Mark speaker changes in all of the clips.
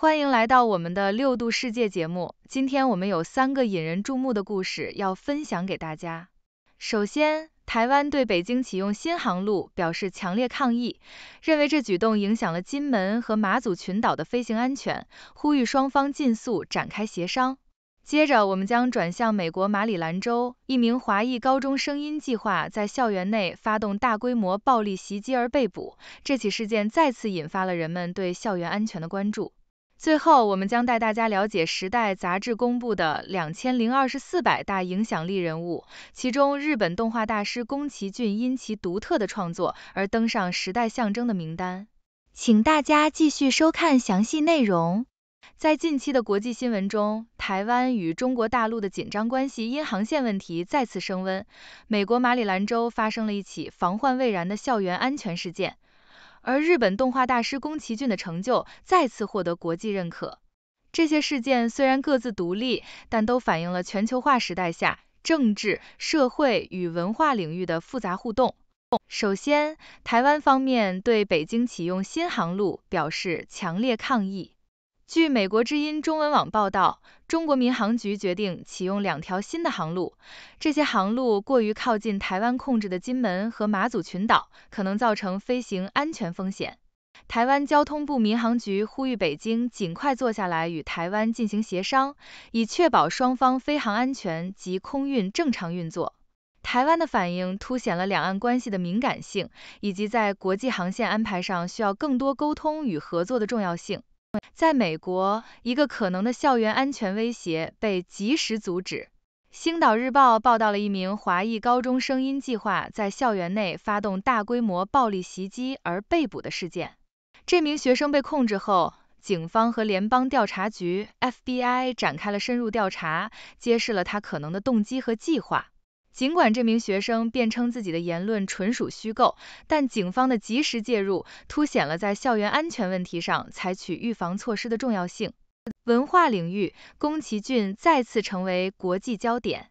Speaker 1: 欢迎来到我们的六度世界节目，今天我们有三个引人注目的故事要分享给大家。首先，台湾对北京启用新航路表示强烈抗议，认为这举动影响了金门和马祖群岛的飞行安全，呼吁双方尽速展开协商。接着，我们将转向美国马里兰州，一名华裔高中生因计划在校园内发动大规模暴力袭击而被捕，这起事件再次引发了人们对校园安全的关注。最后，我们将带大家了解《时代》杂志公布的两千零二十四百大影响力人物，其中日本动画大师宫崎骏因其独特的创作而登上时代象征的名单。请大家继续收看详细内容。在近期的国际新闻中，台湾与中国大陆的紧张关系因航线问题再次升温。美国马里兰州发生了一起防患未然的校园安全事件。而日本动画大师宫崎骏的成就再次获得国际认可。这些事件虽然各自独立，但都反映了全球化时代下政治、社会与文化领域的复杂互动。首先，台湾方面对北京启用新航路表示强烈抗议。据美国之音中文网报道，中国民航局决定启用两条新的航路，这些航路过于靠近台湾控制的金门和马祖群岛，可能造成飞行安全风险。台湾交通部民航局呼吁北京尽快坐下来与台湾进行协商，以确保双方飞航安全及空运正常运作。台湾的反应凸显了两岸关系的敏感性，以及在国际航线安排上需要更多沟通与合作的重要性。在美国，一个可能的校园安全威胁被及时阻止。《星岛日报》报道了一名华裔高中生因计划在校园内发动大规模暴力袭击而被捕的事件。这名学生被控制后，警方和联邦调查局 （FBI） 展开了深入调查，揭示了他可能的动机和计划。尽管这名学生辩称自己的言论纯属虚构，但警方的及时介入凸显了在校园安全问题上采取预防措施的重要性。文化领域，宫崎骏再次成为国际焦点。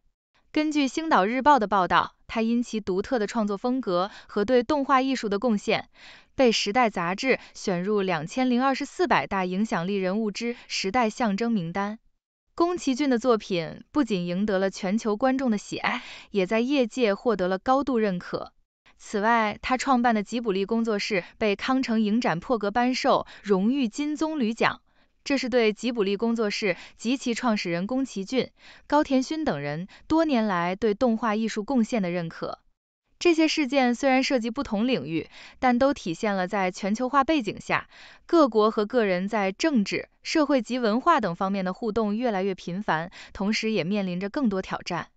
Speaker 1: 根据《星岛日报》的报道，他因其独特的创作风格和对动画艺术的贡献，被《时代》杂志选入两零二十四百大影响力人物之“时代象征”名单。宫崎骏的作品不仅赢得了全球观众的喜爱，也在业界获得了高度认可。此外，他创办的吉卜力工作室被康城影展破格颁授荣誉金棕榈奖，这是对吉卜力工作室及其创始人宫崎骏、高田勋等人多年来对动画艺术贡献的认可。这些事件虽然涉及不同领域，但都体现了在全球化背景下，各国和个人在政治、社会及文化等方面的互动越来越频繁，同时也面临着更多挑战。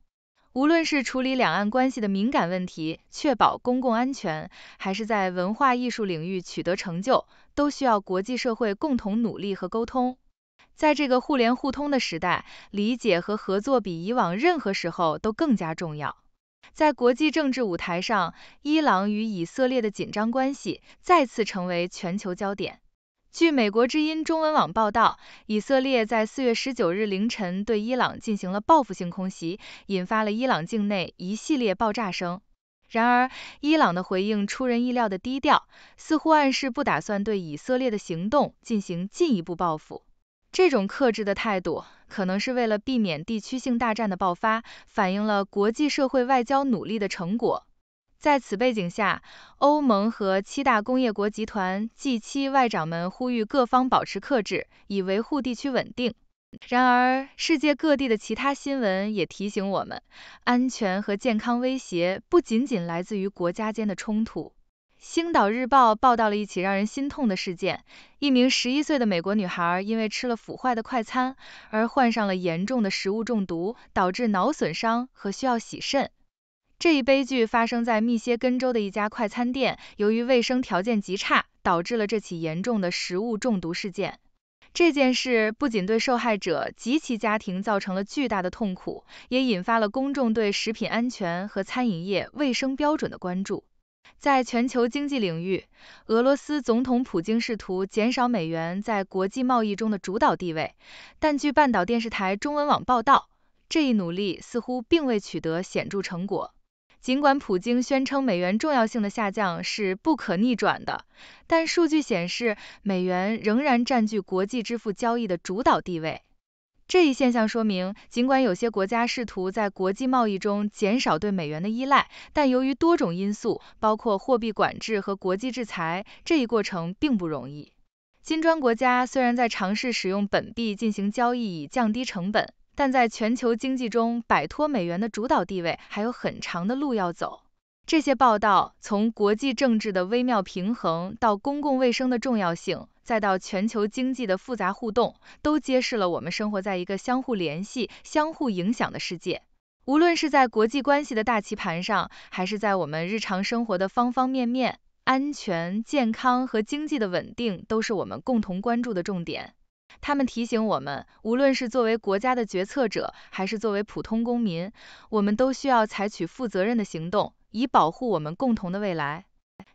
Speaker 1: 无论是处理两岸关系的敏感问题、确保公共安全，还是在文化艺术领域取得成就，都需要国际社会共同努力和沟通。在这个互联互通的时代，理解和合作比以往任何时候都更加重要。在国际政治舞台上，伊朗与以色列的紧张关系再次成为全球焦点。据美国之音中文网报道，以色列在四月十九日凌晨对伊朗进行了报复性空袭，引发了伊朗境内一系列爆炸声。然而，伊朗的回应出人意料的低调，似乎暗示不打算对以色列的行动进行进一步报复。这种克制的态度。可能是为了避免地区性大战的爆发，反映了国际社会外交努力的成果。在此背景下，欧盟和七大工业国集团 G7 外长们呼吁各方保持克制，以维护地区稳定。然而，世界各地的其他新闻也提醒我们，安全和健康威胁不仅仅来自于国家间的冲突。《星岛日报》报道了一起让人心痛的事件：一名十一岁的美国女孩因为吃了腐坏的快餐而患上了严重的食物中毒，导致脑损伤和需要洗肾。这一悲剧发生在密歇根州的一家快餐店，由于卫生条件极差，导致了这起严重的食物中毒事件。这件事不仅对受害者及其家庭造成了巨大的痛苦，也引发了公众对食品安全和餐饮业卫生标准的关注。在全球经济领域，俄罗斯总统普京试图减少美元在国际贸易中的主导地位，但据半岛电视台中文网报道，这一努力似乎并未取得显著成果。尽管普京宣称美元重要性的下降是不可逆转的，但数据显示，美元仍然占据国际支付交易的主导地位。这一现象说明，尽管有些国家试图在国际贸易中减少对美元的依赖，但由于多种因素，包括货币管制和国际制裁，这一过程并不容易。金砖国家虽然在尝试使用本币进行交易以降低成本，但在全球经济中摆脱美元的主导地位还有很长的路要走。这些报道从国际政治的微妙平衡到公共卫生的重要性。再到全球经济的复杂互动，都揭示了我们生活在一个相互联系、相互影响的世界。无论是在国际关系的大棋盘上，还是在我们日常生活的方方面面，安全、健康和经济的稳定都是我们共同关注的重点。他们提醒我们，无论是作为国家的决策者，还是作为普通公民，我们都需要采取负责任的行动，以保护我们共同的未来。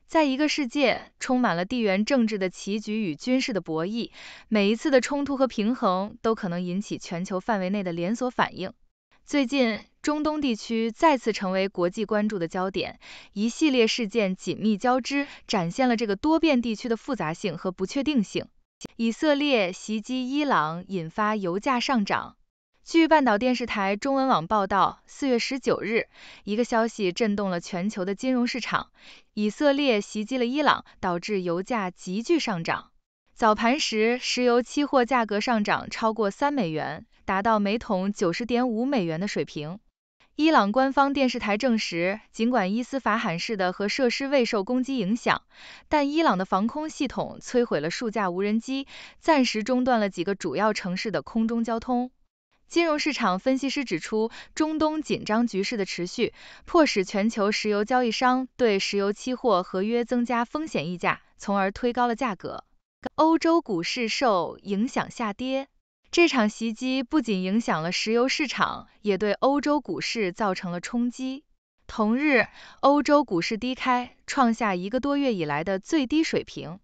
Speaker 1: 在一个世界充满了地缘政治的棋局与军事的博弈，每一次的冲突和平衡都可能引起全球范围内的连锁反应。最近，中东地区再次成为国际关注的焦点，一系列事件紧密交织，展现了这个多变地区的复杂性和不确定性。以色列袭击伊朗引发油价上涨。据半岛电视台中文网报道，四月十九日，一个消息震动了全球的金融市场：以色列袭击了伊朗，导致油价急剧上涨。早盘时，石油期货价格上涨超过三美元，达到每桶九十点五美元的水平。伊朗官方电视台证实，尽管伊斯法罕市的核设施未受攻击影响，但伊朗的防空系统摧毁了数架无人机，暂时中断了几个主要城市的空中交通。金融市场分析师指出，中东紧张局势的持续，迫使全球石油交易商对石油期货合约增加风险溢价，从而推高了价格。欧洲股市受影响下跌。这场袭击不仅影响了石油市场，也对欧洲股市造成了冲击。同日，欧洲股市低开，创下一个多月以来的最低水平。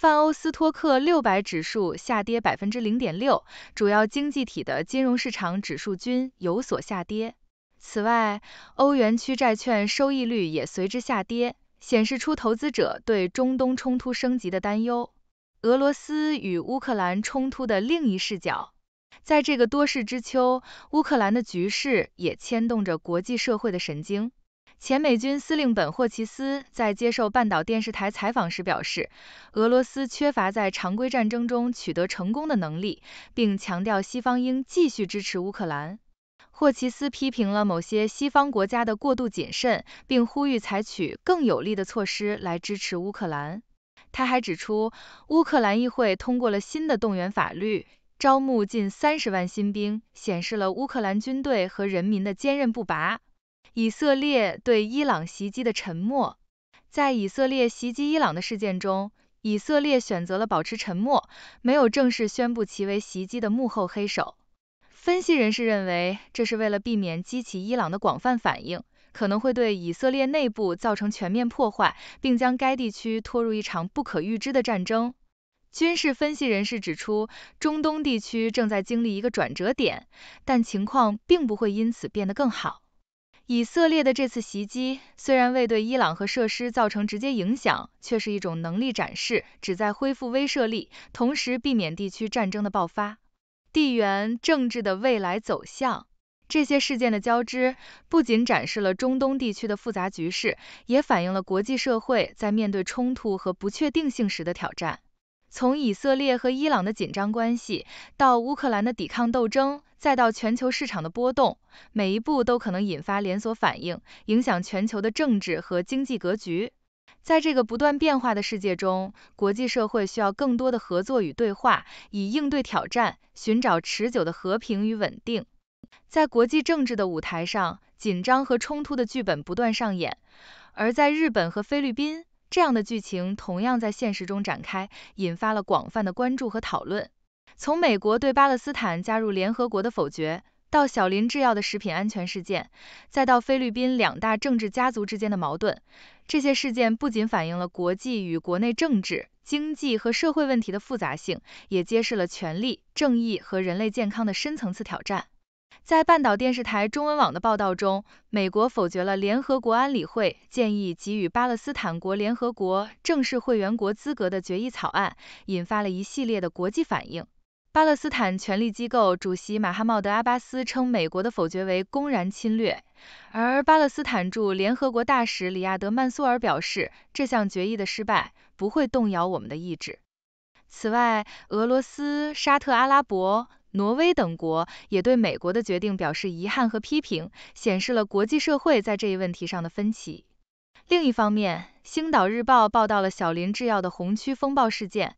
Speaker 1: 泛欧斯托克600指数下跌0.6%，主要经济体的金融市场指数均有所下跌。此外，欧元区债券收益率也随之下跌，显示出投资者对中东冲突升级的担忧。俄罗斯与乌克兰冲突的另一视角，在这个多事之秋，乌克兰的局势也牵动着国际社会的神经。前美军司令本·霍奇斯在接受半岛电视台采访时表示，俄罗斯缺乏在常规战争中取得成功的能力，并强调西方应继续支持乌克兰。霍奇斯批评了某些西方国家的过度谨慎，并呼吁采取更有力的措施来支持乌克兰。他还指出，乌克兰议会通过了新的动员法律，招募近三十万新兵，显示了乌克兰军队和人民的坚韧不拔。以色列对伊朗袭击的沉默，在以色列袭击伊朗的事件中，以色列选择了保持沉默，没有正式宣布其为袭击的幕后黑手。分析人士认为，这是为了避免激起伊朗的广泛反应，可能会对以色列内部造成全面破坏，并将该地区拖入一场不可预知的战争。军事分析人士指出，中东地区正在经历一个转折点，但情况并不会因此变得更好。以色列的这次袭击虽然未对伊朗和设施造成直接影响，却是一种能力展示，旨在恢复威慑力，同时避免地区战争的爆发。地缘政治的未来走向，这些事件的交织，不仅展示了中东地区的复杂局势，也反映了国际社会在面对冲突和不确定性时的挑战。从以色列和伊朗的紧张关系，到乌克兰的抵抗斗争，再到全球市场的波动，每一步都可能引发连锁反应，影响全球的政治和经济格局。在这个不断变化的世界中，国际社会需要更多的合作与对话，以应对挑战，寻找持久的和平与稳定。在国际政治的舞台上，紧张和冲突的剧本不断上演，而在日本和菲律宾。这样的剧情同样在现实中展开，引发了广泛的关注和讨论。从美国对巴勒斯坦加入联合国的否决，到小林制药的食品安全事件，再到菲律宾两大政治家族之间的矛盾，这些事件不仅反映了国际与国内政治、经济和社会问题的复杂性，也揭示了权力、正义和人类健康的深层次挑战。在半岛电视台中文网的报道中，美国否决了联合国安理会建议给予巴勒斯坦国联合国正式会员国资格的决议草案，引发了一系列的国际反应。巴勒斯坦权力机构主席马哈茂德·阿巴斯称美国的否决为公然侵略，而巴勒斯坦驻联合国大使里亚德·曼苏尔表示，这项决议的失败不会动摇我们的意志。此外，俄罗斯、沙特阿拉伯。挪威等国也对美国的决定表示遗憾和批评，显示了国际社会在这一问题上的分歧。另一方面，《星岛日报》报道了小林制药的红区风暴事件，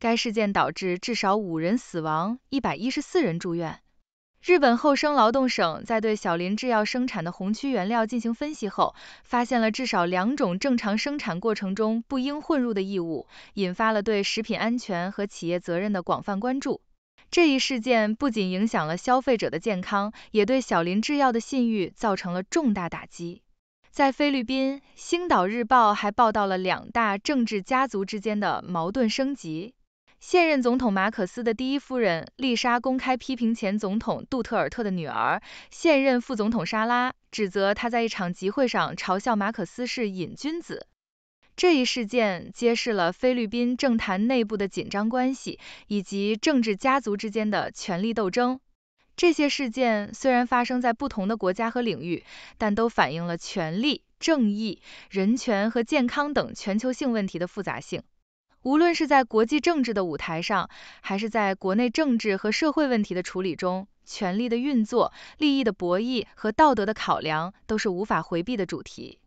Speaker 1: 该事件导致至少五人死亡、一百一十四人住院。日本厚生劳动省在对小林制药生产的红区原料进行分析后，发现了至少两种正常生产过程中不应混入的异物，引发了对食品安全和企业责任的广泛关注。这一事件不仅影响了消费者的健康，也对小林制药的信誉造成了重大打击。在菲律宾，《星岛日报》还报道了两大政治家族之间的矛盾升级。现任总统马可斯的第一夫人丽莎公开批评前总统杜特尔特的女儿、现任副总统莎拉，指责她在一场集会上嘲笑马可斯是瘾君子。这一事件揭示了菲律宾政坛内部的紧张关系以及政治家族之间的权力斗争。这些事件虽然发生在不同的国家和领域，但都反映了权力、正义、人权和健康等全球性问题的复杂性。无论是在国际政治的舞台上，还是在国内政治和社会问题的处理中，权力的运作、利益的博弈和道德的考量都是无法回避的主题。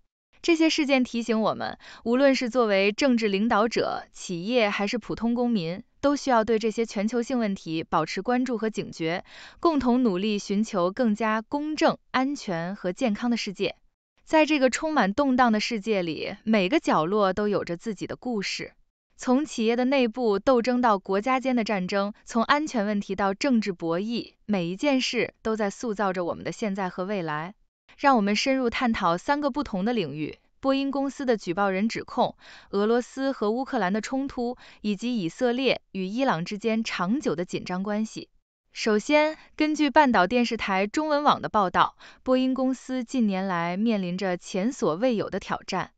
Speaker 1: 这些事件提醒我们，无论是作为政治领导者、企业还是普通公民，都需要对这些全球性问题保持关注和警觉，共同努力寻求更加公正、安全和健康的世界。在这个充满动荡的世界里，每个角落都有着自己的故事。从企业的内部斗争到国家间的战争，从安全问题到政治博弈，每一件事都在塑造着我们的现在和未来。让我们深入探讨三个不同的领域：波音公司的举报人指控、俄罗斯和乌克兰的冲突，以及以色列与伊朗之间长久的紧张关系。首先，根据半岛电视台中文网的报道，波音公司近年来面临着前所未有的挑战。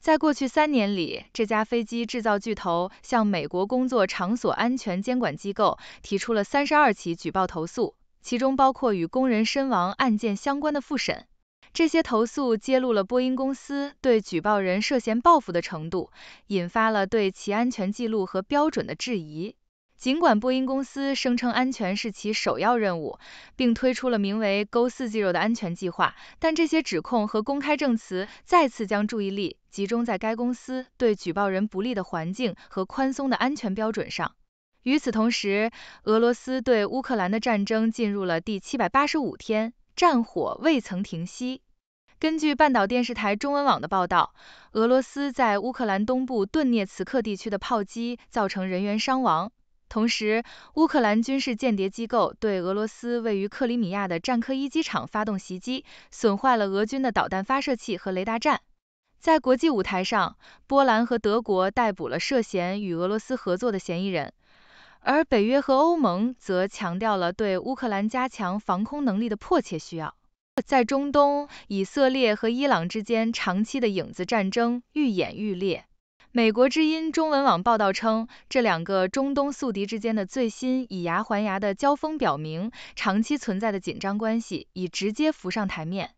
Speaker 1: 在过去三年里，这家飞机制造巨头向美国工作场所安全监管机构提出了三十二起举报投诉，其中包括与工人身亡案件相关的复审。这些投诉揭露了波音公司对举报人涉嫌报复的程度，引发了对其安全记录和标准的质疑。尽管波音公司声称安全是其首要任务，并推出了名为“勾四肌肉”的安全计划，但这些指控和公开证词再次将注意力集中在该公司对举报人不利的环境和宽松的安全标准上。与此同时，俄罗斯对乌克兰的战争进入了第七百八十五天，战火未曾停息。根据半岛电视台中文网的报道，俄罗斯在乌克兰东部顿涅茨克地区的炮击造成人员伤亡。同时，乌克兰军事间谍机构对俄罗斯位于克里米亚的战科伊机场发动袭击，损坏了俄军的导弹发射器和雷达站。在国际舞台上，波兰和德国逮捕了涉嫌与俄罗斯合作的嫌疑人，而北约和欧盟则强调了对乌克兰加强防空能力的迫切需要。在中东，以色列和伊朗之间长期的影子战争愈演愈烈。美国之音中文网报道称，这两个中东宿敌之间的最新以牙还牙的交锋表明，长期存在的紧张关系已直接浮上台面。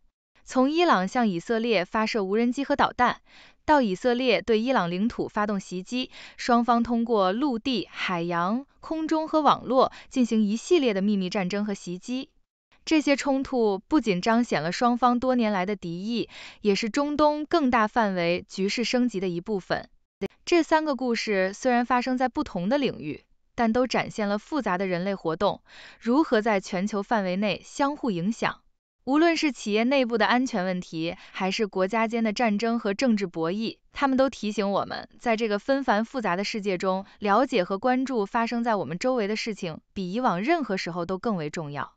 Speaker 1: 从伊朗向以色列发射无人机和导弹，到以色列对伊朗领土发动袭击，双方通过陆地、海洋、空中和网络进行一系列的秘密战争和袭击。这些冲突不仅彰显了双方多年来的敌意，也是中东更大范围局势升级的一部分。这三个故事虽然发生在不同的领域，但都展现了复杂的人类活动如何在全球范围内相互影响。无论是企业内部的安全问题，还是国家间的战争和政治博弈，他们都提醒我们，在这个纷繁复杂的世界中，了解和关注发生在我们周围的事情，比以往任何时候都更为重要。